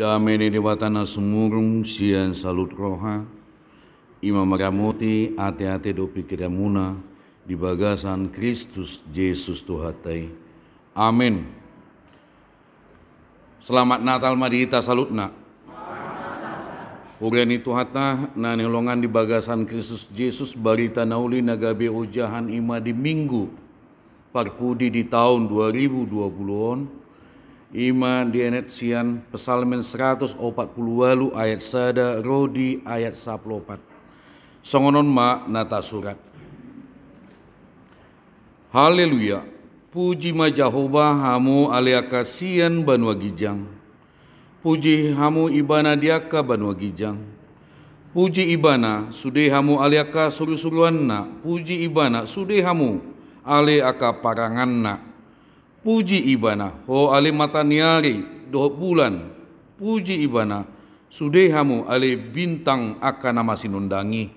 Damene dewatana semurung sian salut roha Imam Maramuti ate-ate do pikiramuna di bagasan Kristus Yesus Tuhatai. Amin. Selamat Natal mari salutna. Urani Tuhata nanilongan di bagasan Kristus Yesus barita nauli nagabe ujahan ima di minggu parpudi di tahun 2020 on Ima Sian pesalmen 140 walu ayat sada rodi ayat saplopat. Songonon ma nata surat. Haleluya. Puji ma Jahoba hamu alia Sian banwa gijang. Puji hamu ibana diaka banwa gijang. Puji ibana sude hamu aliaka suru na. Puji ibana sude hamu aliaka paranganna puji ibana ho ale mata niari do bulan puji ibana sudehamu ale bintang akan nama sinundangi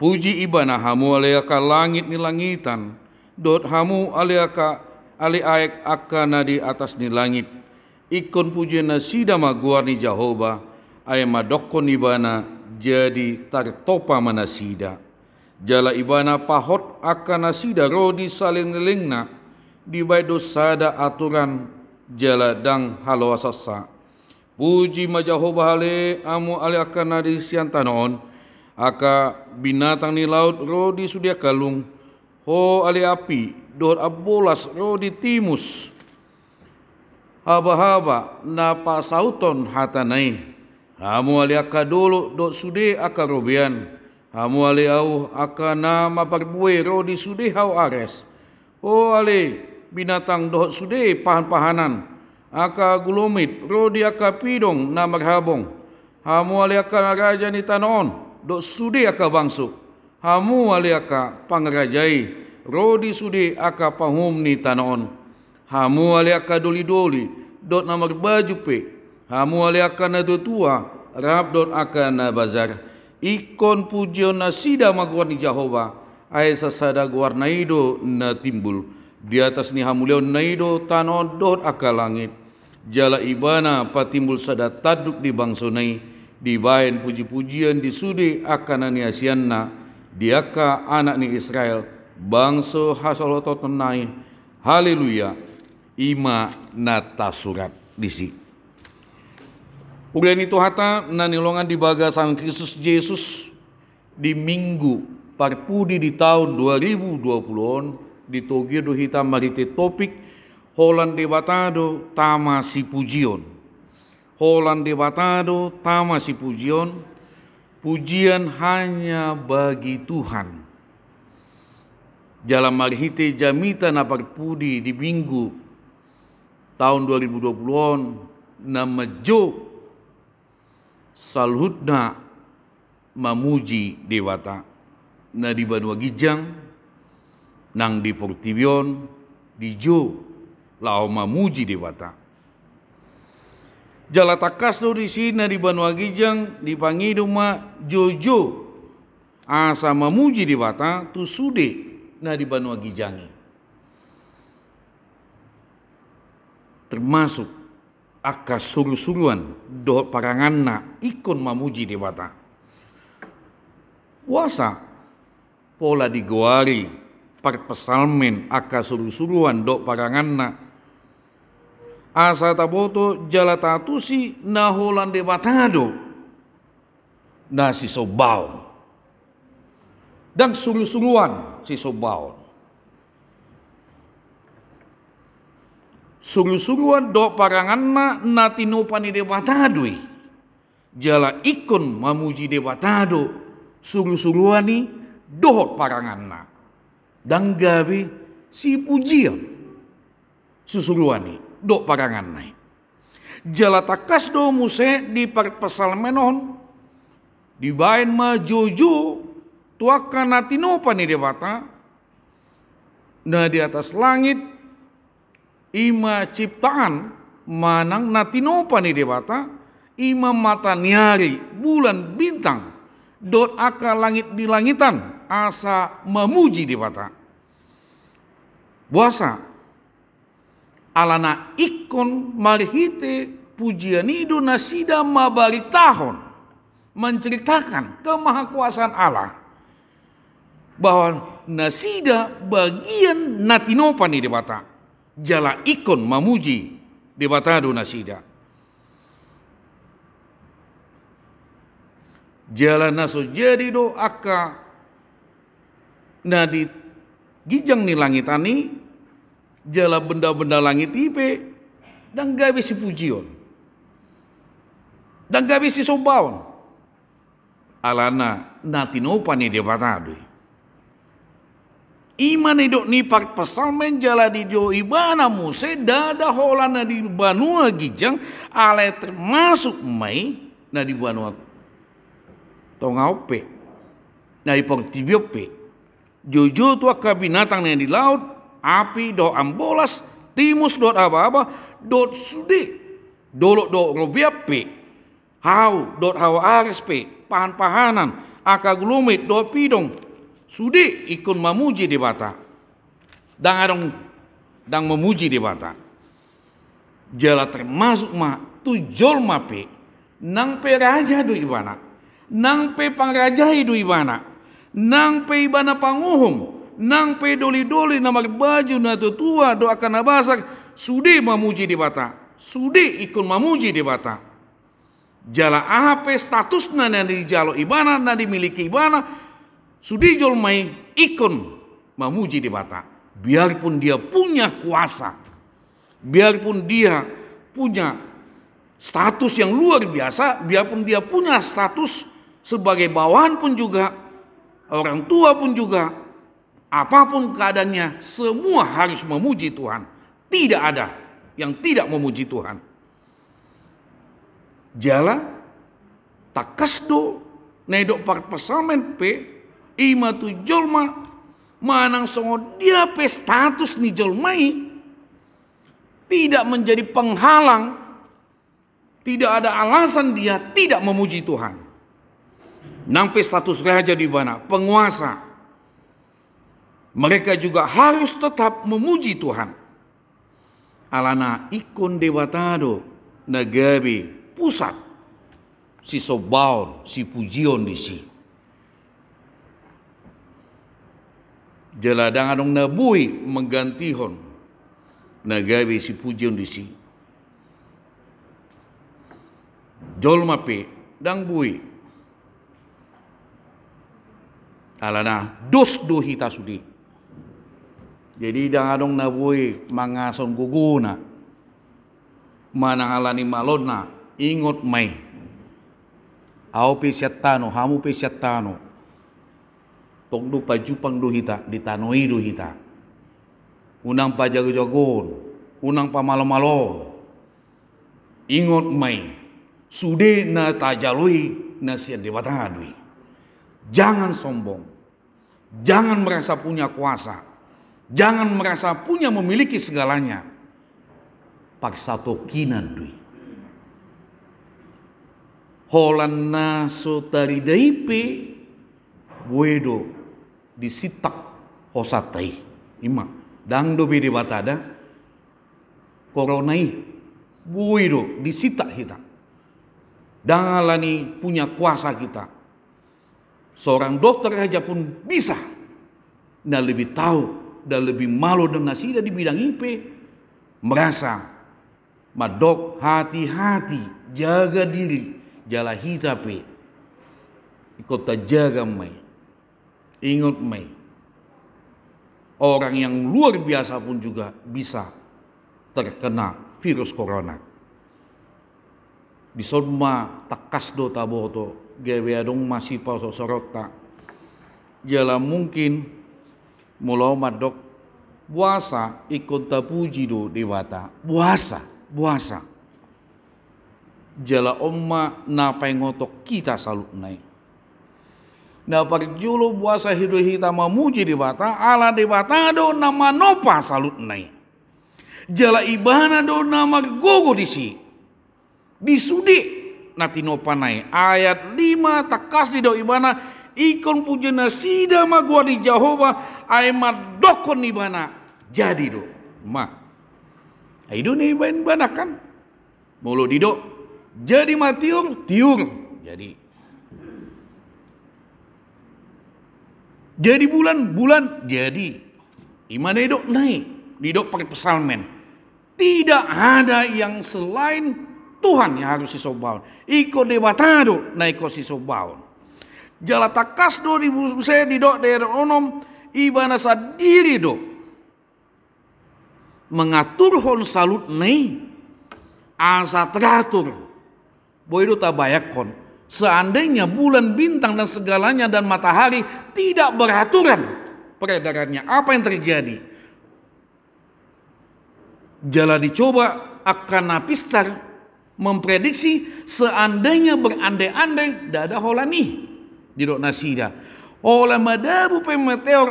puji ibana hamu ale aka langit ni langitan dot hamu ale aka ale aek akan di atas ni langit ikon na sidama maguar ni jahoba ayama madokon ibana jadi topa mana sida. jala ibana pahot akana sida rodi saling lengna dibaidu sada aturan jaladang halwasasa puji majaho bahale amu ali akan nari siantanoon aka binatang ni laut ro di sudia kalung ho ali api dohor abolas ro di timus haba-haba napa sauton hatanai amu ali aka dulu do sude akarobian. robian Hamu ale au aka nama parbue ro di sude hau ares. Ho ale binatang dohot sude pahan-pahanan. Aka gulomit, rodi aka pidong na marhabong. Hamu aliaka raja ni tanon, dok sude aka bangsuk. Hamu aliaka pangrajai, rodi sude aka pahum ni tanon. Hamu aliaka doli-doli, dok na marbaju pe. Hamu aliaka na tua, rap dok aka na bazar. Ikon pujion na sida maguan ni Jehovah, ai sasada guarnaido na timbul. Di atas niha mulia naido tanodor aka langit. Jala ibana patimbul sada taduk di di bain puji-pujian di sudi akan aniasianna Diaka anak ni Israel. bangso hasolotot nai Haleluya. Ima nata surat disi. Ulian itu hata nanilongan di bagasan Kristus Yesus di minggu parpudi di tahun 2020 ditogido hita marite topik holan debatado tama si pujion holan debatado tama si pujion pujian hanya bagi Tuhan jalan jamitan jamita napak pudi di minggu tahun 2020 on nama Jo salhutna mamuji dewata na di Banua Gijang nang di portibion di jo laoma muji di bata jala takas lu di sini di banua gijang di pangiduma jojo asa mamuji di bata tu sude na di banua gijangi termasuk akas suru-suruan do na ikon mamuji di bata puasa pola digoari perpesalmen aka suru-suruan dok paranganna asa taboto jala tatusi naholan de batado nasi sobau dan suru-suruan si sobau suruh-suruhan dok paranganna natinupani de batadui jala ikon mamuji de batado sungguh suruhan ni dohot paranganna dangabi si pujian ya. susuluani dok parangan nai jalatakas do muse di perpesal menon di bain majojo tua natinopa nih dewata nah di atas langit ima ciptaan manang natinopa nih dewata ima mata niari bulan bintang dot aka langit di langitan asa memuji dewata. Buasa alana ikon malihite pujianidu nasida mabari tahun menceritakan kemahakuasaan Allah bahwa nasida bagian natinopa di mata jala ikon memuji mata do nasida jala naso jadi doa aka Nah di gijang nih langit ani jala benda-benda langit tipe, dan gak si pujion dan gak si sobaon alana natinopa nih dia batadu iman hidup nih pak pasal menjala di dio ibana muse dada holana di banua gijang ale termasuk mai nadi banua tongau pe na ipong jujur tua ke binatang yang di laut, api do ambolas, timus do apa-apa, do sudi, dolok do nglobiap pi, hau do hawa aris pe, pahan-pahanan, aka gulumit do pidong, sudi ikun memuji di bata. Dang adong dang memuji di bata. Jala termasuk ma tujol ma pe, nang pe raja do ibana, nang pe pangrajai do ibana nang pe ibana panguhum nang pe doli-doli nama baju na tua doakan na basak sudi mamuji di bata sudi ikun mamuji di bata jala ahape status na na di jalo ibana na dimiliki ibana sudi jol mai ikun mamuji di bata biarpun dia punya kuasa biarpun dia punya status yang luar biasa biarpun dia punya status sebagai bawahan pun juga orang tua pun juga, apapun keadaannya, semua harus memuji Tuhan. Tidak ada yang tidak memuji Tuhan. Jala takasdo nedok par pesamen pe ima tu jolma manang songo dia pe status ni jolmai tidak menjadi penghalang tidak ada alasan dia tidak memuji Tuhan Nampi status raja di mana? Penguasa. Mereka juga harus tetap memuji Tuhan. Alana ikon dewatado negabi pusat si sobaon si pujion di si. Jeladangan dong nabui menggantihon negabi si pujion di si. Jolmape dang bui alana dos do hita sudi jadi dang adong na vui mangason guguna manang alani malona ingot mai au pe syatano hamu pe syatano tong du pajupang do hita ditanoi do hita unang pajago-jagon unang pamalo-malo ingot mai sude na tajalui na siadewatadui jangan sombong Jangan merasa punya kuasa. Jangan merasa punya memiliki segalanya. Pak satu kinan dui. Holan naso daipi. buedo disitak hosatai. Ima dangdo bede batada koronai buedo disitak kita. Dangalani punya kuasa kita Seorang dokter saja pun bisa. Dan lebih tahu dan lebih malu dan nasida di bidang IP. Merasa, madok hati-hati, jaga diri, jala hitapi. Ikut jaga mai. Ingat mai. Orang yang luar biasa pun juga bisa terkena virus corona. ma takas do taboto adung masih pauso sorota jala ya mungkin mulau madok puasa ikon tapuji do dewata puasa puasa jala ya oma napa yang ngotok kita salut naik Nah perjulu puasa hidup kita memuji dewata ala dewata do nama nopa salut naik jala ya ibana do nama gogo disi disudi natinopanai ayat 5 takas di do ibana ikon pujana sida ma gua di Jehovah ai madokon ibana jadi do ma Aido nih bain kan mulu dido jadi matiung tiung jadi jadi bulan bulan jadi imana itu naik do pakai pesalmen tidak ada yang selain Tuhan yang harus disobawon. Iko debatado na iko sisobawon. Jala takas do di se, di do onom ibana sadiri do. Mengatur hon salut nei asa teratur. Boy do tabayak kon. Seandainya bulan bintang dan segalanya dan matahari tidak beraturan peredarannya, apa yang terjadi? Jala dicoba akan napistar memprediksi seandainya berandai-andai tidak ada hola nih di dok nasida hola madabu pemeteor meteor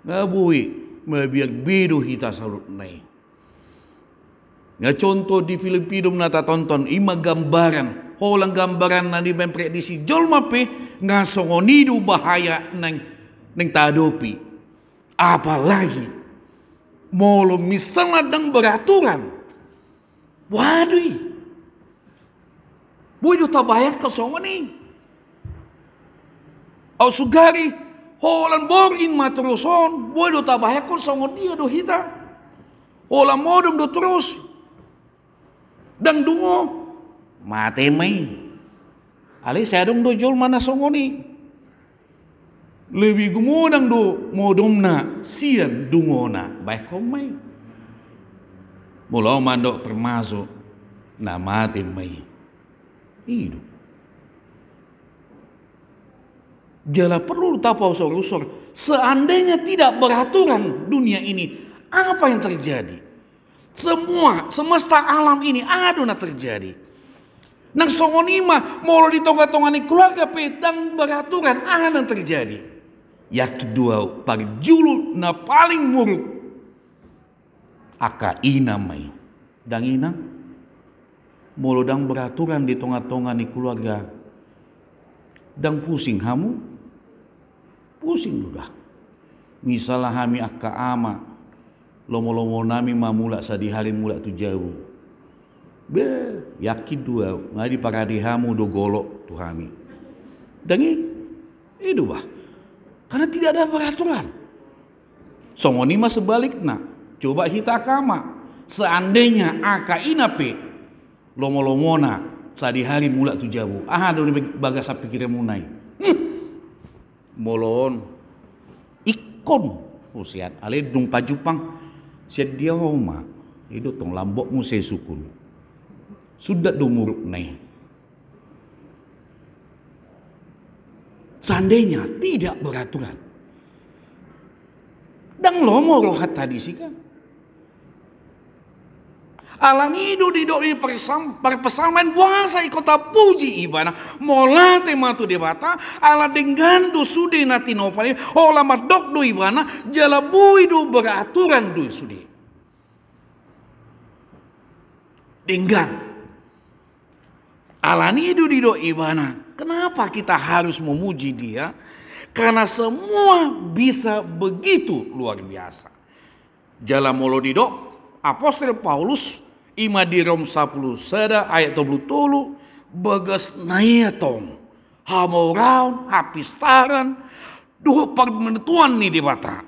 ngabui mabiak biru kita salut nai Ya contoh di Filipina nata tonton ima gambaran hola gambaran nanti memprediksi jolma pe ngasongonidu bahaya neng neng tadopi apalagi molo misalnya dang beraturan Waduh. Bu itu tak bayar ke sawa ni. Au sugari. Holan borin ma terus on. Bu itu tak bayar ke sawa dia do hita. Holan modum do terus. Dan dungo. Mati mai. Ali sedung do jol mana sawa ni. Lebih gumunang do modum na. Sian dungo na. Baik kau mai. Baik Mula mandok termasuk namatin mai. Hidup. Jala perlu usor usor Seandainya tidak beraturan dunia ini, apa yang terjadi? Semua semesta alam ini aduna terjadi. Nang songonima mau di tonga-tongani keluarga petang beraturan ada anu terjadi. Yak kedua pagi na paling muruk aka ina mai dang ina mulu dang beraturan di tonga-tonga ni keluarga dang pusing hamu pusing sudah misalnya hami aka ama lomo-lomo nami mamula sadihalin mula tu jauh be yakin dua ngadi paradi hamu do golok tu hami dang itu bah karena tidak ada peraturan songoni mah nak. Coba kita kama, Seandainya aka inape lomo-lomona sadi hari mula tu jabu. Aha do bagasa pikir munai. Molon ikon usian oh, ale dung pajupang siat dia homa itu tong lambok muse sukun sudah dumuruk nai seandainya tidak beraturan dang lomo rohat tadi sih kan ido di doi perpesamen buasa ikota puji ibana. Mola tema tu debata ala dengan do sude nati pare ola madok do ibana bui do beraturan do sude. Dengan ido itu doi ibana. Kenapa kita harus memuji dia? Karena semua bisa begitu luar biasa. Jalan Molodido, Apostel Paulus ima di rom 10 seda ayat toblu tulu bagas tong hamoraun hapistaran duh permenetuan ni di bata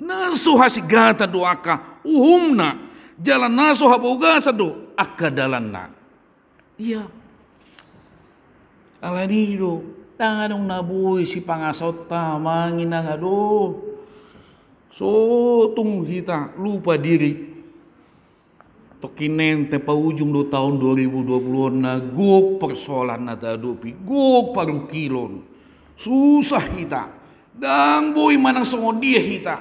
nasu gata doaka uhumna jalan nasu habogasa do akadalanna iya ni do tanganong nabui si pangasot ta mangina do so tung hita lupa diri tokinen te ujung do tahun 2020 na guk persoalan na tadupi guk parukilon susah kita dang boy manang dia kita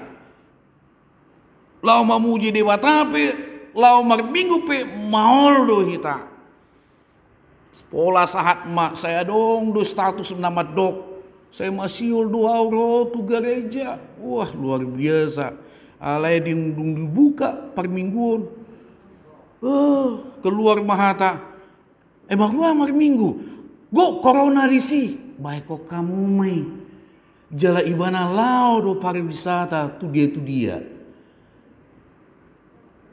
lau mamuji dewa tape lau mar minggu pe maol do kita pola sahat mak saya dong do status nama dok saya masih ul dua euro tu gereja wah luar biasa alai dung dibuka per mingguan Oh, keluar mahata. Emang lu amar minggu. Go corona risi. Baik kok kamu mai. Jala ibana lao do pariwisata tu dia tu dia.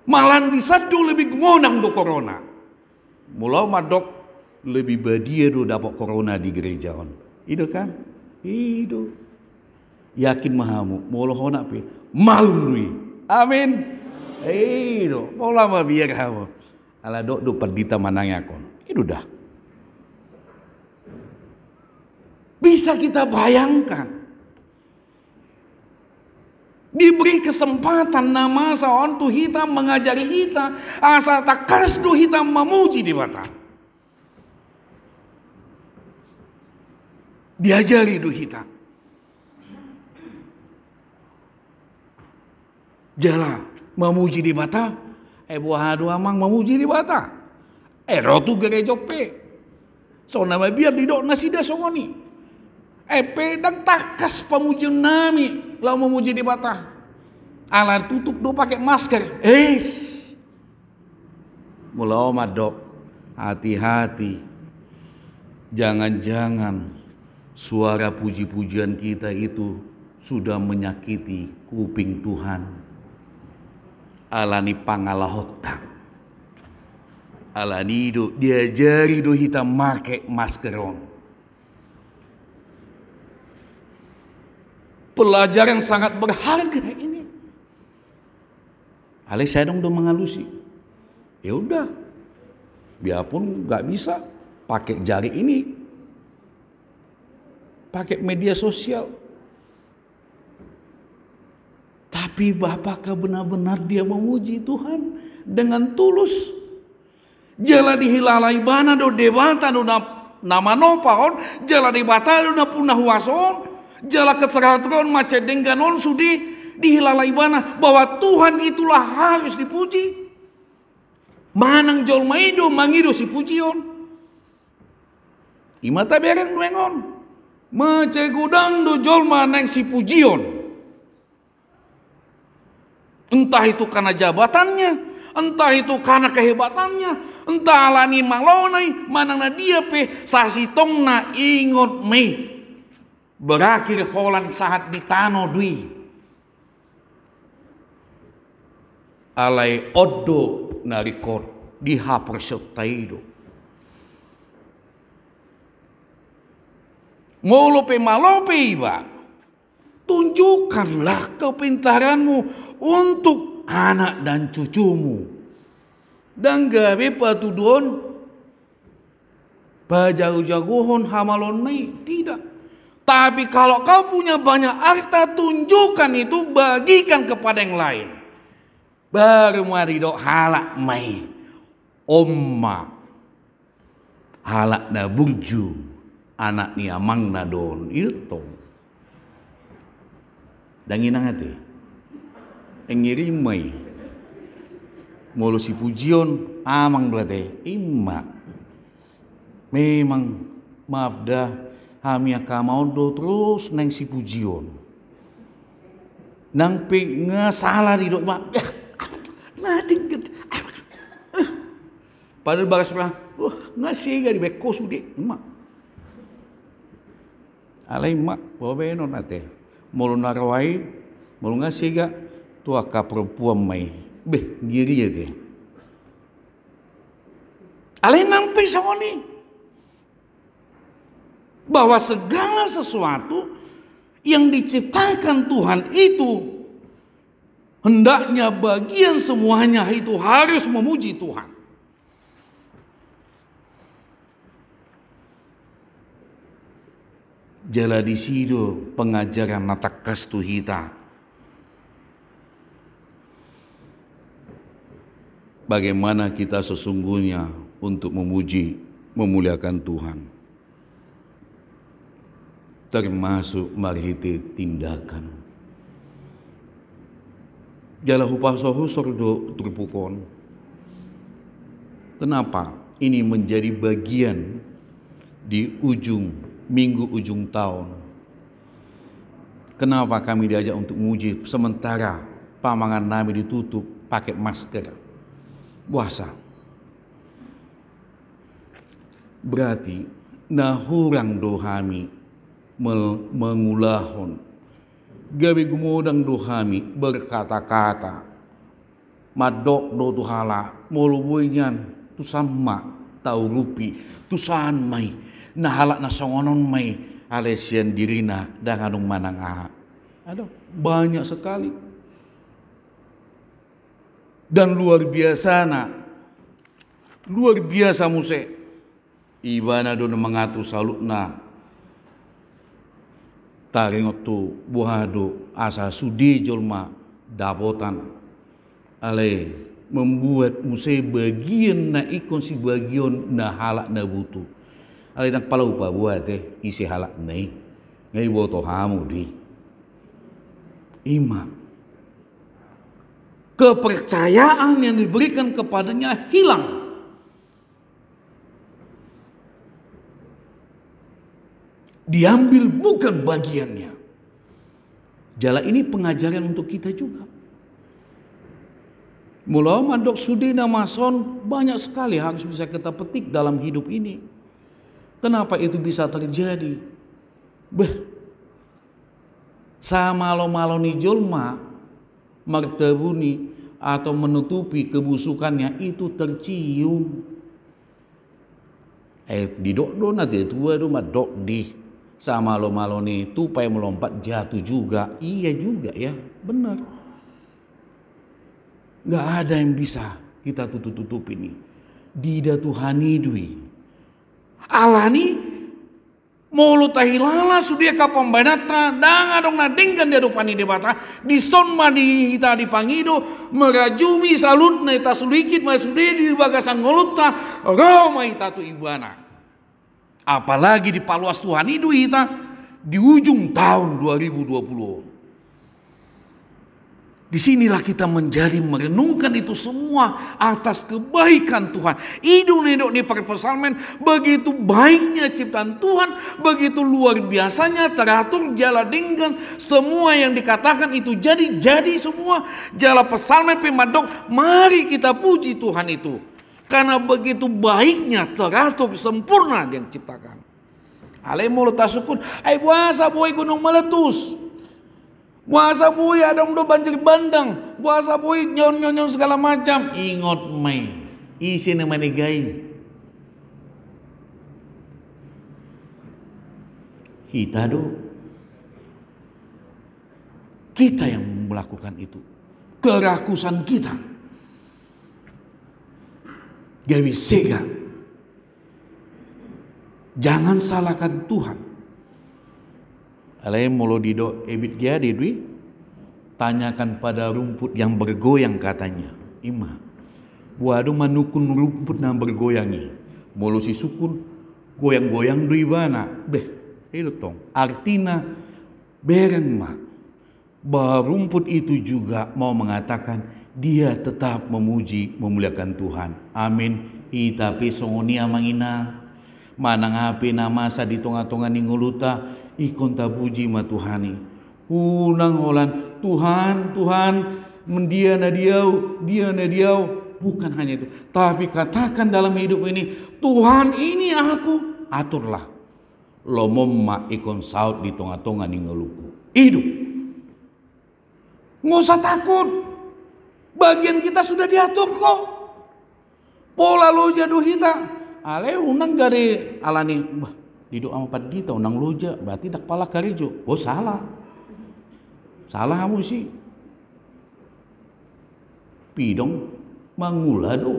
Malan di satu lebih ngonang do corona. Mulau madok lebih badia do dapok corona di gereja on. Itu kan? Itu. Yakin mahamu. Molo honak pi. Malu Amin mau lama biar kamu. Ala do do perdita ya, kon. Itu dah. Bisa kita bayangkan diberi kesempatan nama sahon tu kita mengajari kita asal tak kasdu kita memuji di mata diajari du kita jalan memuji di bata eh buah dua mang memuji di bata eh rotu gerejo pe so nama biar didok nasi dia songoni eh pe dan takas pemuji nami lau memuji di bata alat tutup do pakai masker es mulau madok hati-hati jangan-jangan suara puji-pujian kita itu sudah menyakiti kuping Tuhan alani pangalahotang alani do diajari do kita make maskeron yang sangat berharga ini Ale saya dong do mengalusi ya udah biarpun nggak bisa pakai jari ini pakai media sosial Tapi apakah benar-benar dia memuji Tuhan dengan tulus? Jala dihilalai bana do dewata do nama nopaon, jala debata do punah wason, jala macet denggan on sudi dihilalai bana bahwa Tuhan itulah harus dipuji. Manang jol maido mangido si pujion. Imata bereng duengon. Mece gudang do jol maneng si pujion. Entah itu karena jabatannya, entah itu karena kehebatannya, entah alani malonai, mana dia pe tongna ingot me. Berakhir holan saat ditano dui. Alai oddo narikot dihapor Mau Molope malope iba. Tunjukkanlah kepintaranmu untuk anak dan cucumu. Dan gawe patudon bajau jagohon hamalon nai tidak. Tapi kalau kau punya banyak harta tunjukkan itu bagikan kepada yang lain. Baru maridok halak mai. Omma halak na bungju anak ni amang nadon itu. Iya Dangin hati engirimai mulu si pujion amang belate imma memang maaf dah kami akan do terus neng si pujion nang pe salah di doa ya eh, nading ket eh. padahal bagas pernah wah ngasih gak di beko sudi emak alai emak bawa benon nate mulu narawai mulu ngasih gak tua ka perempuan mai beh giri ya ke alai nampai ni bahwa segala sesuatu yang diciptakan Tuhan itu hendaknya bagian semuanya itu harus memuji Tuhan. Jala di sido pengajaran natakas tuhita bagaimana kita sesungguhnya untuk memuji, memuliakan Tuhan. Termasuk marhiti tindakan. upah hupasohu sordo terpukon. Kenapa ini menjadi bagian di ujung minggu ujung tahun? Kenapa kami diajak untuk menguji sementara pamangan nami ditutup pakai masker? puasa. Berarti nahurang dohami mengulahon. Gabi gumodang dohami berkata-kata. Madok do tuhala moluboinyan tu sama tau rupi tu san mai nahala na songonon mai alesian dirina danganung manang aha. Aduh, banyak sekali dan luar biasa na luar biasa muse ibana don mengatu na. taringot waktu buhado asa sudi jolma dapotan ale membuat muse bagian na ikon si bagian na halak na butu ale nak palau pa buat eh isi halak nei nai boto hamu di imak kepercayaan yang diberikan kepadanya hilang. Diambil bukan bagiannya. Jala ini pengajaran untuk kita juga. Mula mandok sudina mason banyak sekali harus bisa kita petik dalam hidup ini. Kenapa itu bisa terjadi? Beh, sama lo maloni julma merteruni atau menutupi kebusukannya itu tercium. Eh di dok do nanti tua do mat dok di sama lo maloni tupai melompat jatuh juga. Iya juga ya, benar. Nggak ada yang bisa kita tutup-tutup ini. Dida Tuhan idui. Allah nih Mulu sudah sudia pembenata, dang adong nadingkan dia dopani debata di di kita dipangido merajumi salut na itu sulikit ma sudah di bagasan ngolutta roma ita tu ibana. Apalagi di paluas Tuhan itu kita di ujung tahun 2020. Disinilah kita menjadi merenungkan itu semua atas kebaikan Tuhan. Hidup-hidup di perpesalmen begitu baiknya ciptaan Tuhan, begitu luar biasanya teratur jala dengan semua yang dikatakan itu jadi-jadi semua. Jala pesalmen pemadok, mari kita puji Tuhan itu. Karena begitu baiknya teratur sempurna yang ciptakan. Ale mulut tasukun, ai buasa boy gunung meletus. Puasa bui ada udah banjir bandang. Puasa bui nyon nyon nyon segala macam. Ingat mai. Isi nama negai. Kita do. Kita yang melakukan itu. Kerakusan kita. Gawi sega. Jangan salahkan Tuhan mulu dido ebit dia didui. tanyakan pada rumput yang bergoyang katanya. Ima. Buadu manukun rumput yang bergoyangi. Mulu si sukun goyang-goyang dui bana. Beh, itu tong. Artina beren mak. Bahwa rumput itu juga mau mengatakan dia tetap memuji memuliakan Tuhan. Amin. Itapi songonia mana Manang api sa di tonga-tonga ninguluta ikon tabuji Tuhani. unang olan Tuhan Tuhan mendia diau, dia diau bukan hanya itu tapi katakan dalam hidup ini Tuhan ini aku aturlah ma ikon saut di tonga-tonga ningeluku hidup nggak usah takut bagian kita sudah diatur kok pola lo jaduh kita ale unang gari alani bah di doa empat di tahun nang loja berarti dak pala karijo oh salah salah kamu sih pidong mangula do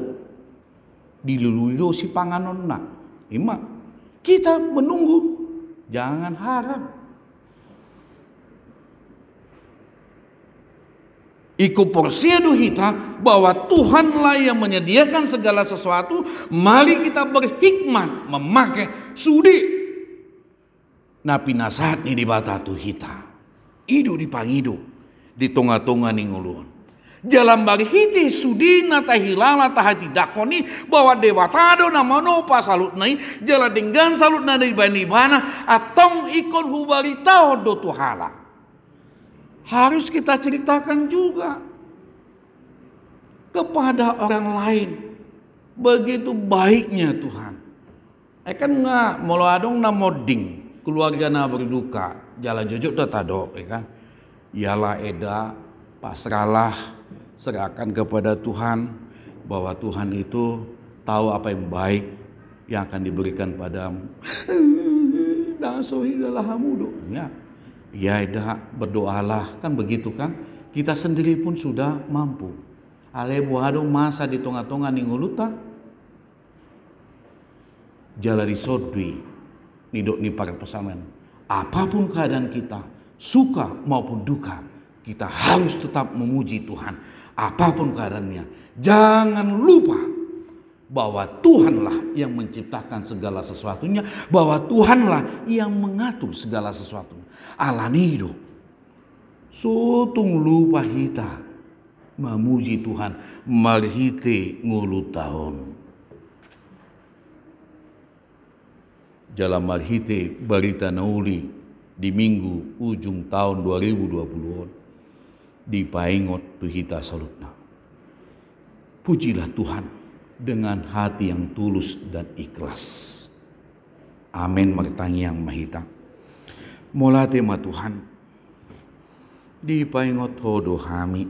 dilului do si panganon nak ima kita menunggu jangan harap Iku porsiedu kita bahwa Tuhanlah yang menyediakan segala sesuatu. Mari kita berhikmat memakai sudi napi nasat ni di bata tu hita. Idu di pangidu di tonga-tonga ningulun. Jalan bagi hiti sudina tahilala tahati dakoni bahwa dewa tado na pa salut nai jalan dengan salut na di bani bana atong ikon hubari tau do tuhala. Harus kita ceritakan juga kepada orang lain begitu baiknya Tuhan. Ekan nggak moloadong namoding keluarga na berduka jala jojok dah tado ya kan ialah eda pasrahlah serahkan kepada Tuhan bahwa Tuhan itu tahu apa yang baik yang akan diberikan padamu nasohi adalah hamudu ya ya eda berdoalah kan begitu kan kita sendiri pun sudah mampu ale buhado masa di tonga-tonga ninguluta jala disodwi Nidok ni para pesamen. Apapun keadaan kita, suka maupun duka, kita harus tetap memuji Tuhan. Apapun keadaannya, jangan lupa bahwa Tuhanlah yang menciptakan segala sesuatunya, bahwa Tuhanlah yang mengatur segala sesuatu. Allah nido. Sutung lupa kita memuji Tuhan, malhite ngulu tahun. marhite Barita Nauli di minggu ujung tahun 2020 di Paingot Tuhita Salutna. Pujilah Tuhan dengan hati yang tulus dan ikhlas. Amin yang mahita. Mola tema Tuhan di Paingot Hodo Hami.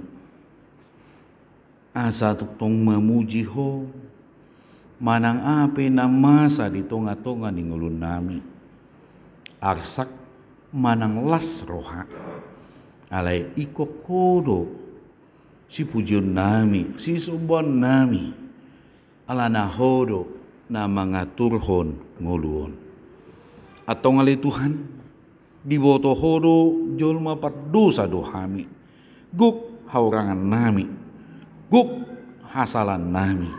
Asa tuk tong memuji ho manang ape na masa ditunga tonga ni ngulun nami. Arsak manang las roha. Alai iko kodo si pujun nami, si subon nami. Ala na hodo na mga turhon ngulun. Atau ngali Tuhan, diboto hodo jolma pardosa dohami. Guk haurangan nami. Guk hasalan nami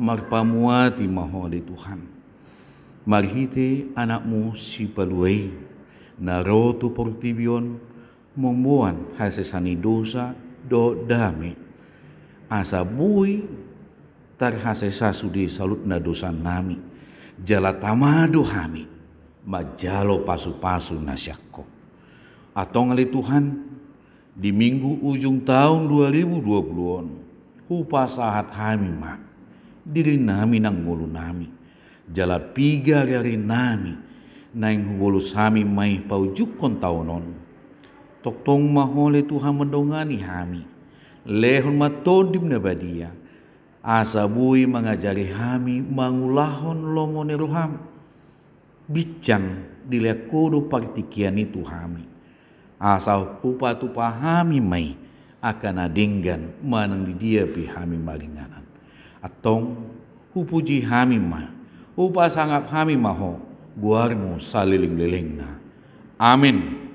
marpamuati mahode Tuhan. Marhite anakmu si paluai, naroto portibion, membuat hasesani dosa do dami, Asa bui tarhasesa sudi salut na dosa nami. Jala tamado hami, majalo pasu-pasu nasyakko. Atau ngali Tuhan, di minggu ujung tahun 2020 on, upasahat hami mak diri nami nang ngulu nami jala piga gari nami nang wolu sami mai paujuk kon taunon toktong mahole Tuhan mendongani hami lehon matodim nabadia asabui mengajari hami mangulahon lomone ruham bicang dilekodo partikiani tuhami asal upa tu pahami mai akan adinggan manang di dia pihami maringana atong hupuji hamima upa sangap hamima ho guarmu saliling-liling na amin